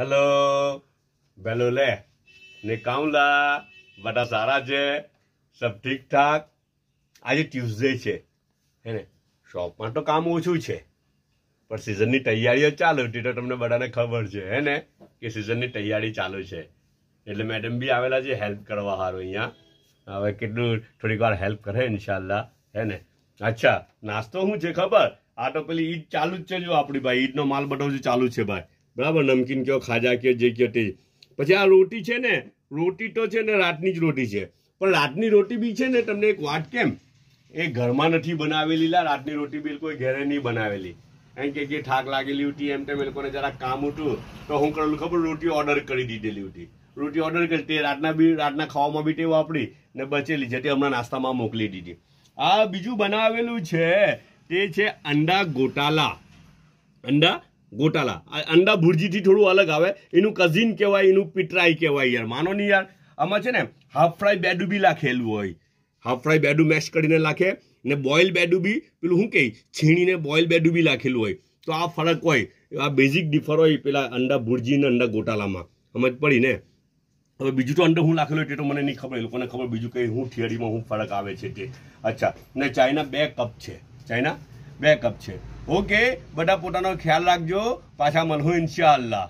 hello bellow લે ને કાઉલા બધા સારા છે સબ ઠીક ઠાક આજે ટ્યુઝડે છે હે ને શોપમાં તો કામ ઓછું છે પણ સિઝનની તૈયારીઓ ચાલુ હતી તો તમને બધાને ખબર છે હે ને કે સિઝનની તૈયારી ચાલુ છે એટલે મેડમ બી આવેલા છે હેલ્પ કરવા સારું અહીંયા હવે કેટલું થોડીક વાર હેલ્પ કરે ઇન્શાલ્લાહ હે ને અચ્છા નાસ્તો શું છે ખબર આ તો પેલી ઈદ ચાલુ જ છે જો આપણી ભાઈ ઈદનો માલ બધો ચાલુ છે ભાઈ બરાબર નમકીન કયો ખાજા કે જે કયો તે પછી આ રોટી છે ને રોટી તો છે ને રાતની જ રોટી છે પણ રાતની રોટી બી છે ને તમને એક વાત કેમ એ ઘરમાં નથી બનાવેલી લા રાતની રોટી બિલકુલ ઘેરે નહીં બનાવેલી કારણ કે જે થાક લાગેલી હતી એમ તેમ એ લોકોને જરાક કામ હતું તો હું કરેલું ખબર રોટી ઓર્ડર કરી દીધેલી હતી રોટી ઓર્ડર કરી તે રાતના બી રાતના ખાવામાં બી તે વાપરી ને બચેલી જે તે હમણાં નાસ્તામાં મોકલી દીધી આ બીજું બનાવેલું છે તે છે અંડા ગોટાલા અંડા ગોટાલા અંડા ભુરજીથી થોડું અલગ આવે એનું કઝિન કહેવાય એનું પિટરાઈ કહેવાય યાર માનો નહીં યાર આમાં છે ને હાફ ફ્રાય બેડું બી લાખેલું હોય હાફ ફ્રાય બેડું મેશ કરીને લાખે ને બોઇલ બેડું બી પેલું શું કહી છીણીને બોઇલ બેડું બી લાખેલું હોય તો આ ફરક હોય આ બેઝિક ડિફર હોય પેલા અંડા ભુરજી ને અંડા ગોટાલામાં સમજ પડી ને હવે બીજું તો અંડર હું લાખેલો તે તો મને નહીં ખબર એ લોકોને ખબર બીજું કંઈ હું થિયરીમાં હું ફરક આવે છે તે અચ્છા ને ચાઇના બે કપ છે ચાઇના બે કપ છે ઓકે બધા પોતાનો ખ્યાલ રાખજો પાછા મળો ઇન્શાલ્લાહ